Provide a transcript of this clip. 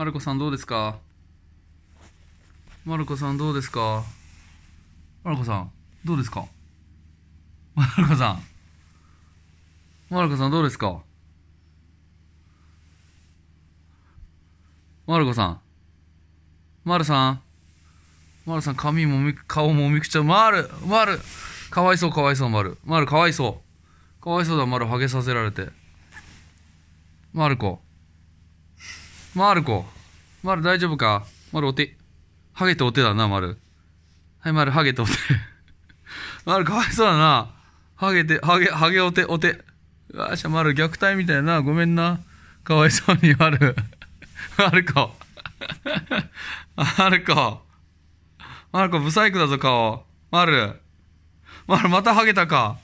マルコさんどうですかマルコさんどうですかマルコさんどうですかマルコさんマルコさんどうですかマルコさんマルさんマルさん髪もみ顔もみくちゃマルマルかわいそうかわいそうマルマルかわいそうかわいそうだマルハゲさせられてマルコマルコ。マル大丈夫かマルお手。ハゲてお手だな、マル。はい、マル、ハゲてお手。マルかわいそうだな。ハゲて、ハゲ、ハゲお手、お手。うわしゃ、マル虐待みたいな。ごめんな。かわいそうに、マル。マルコ。マルコ。マルコ、ブサイクだぞ、顔。マル。マル、またハゲたか。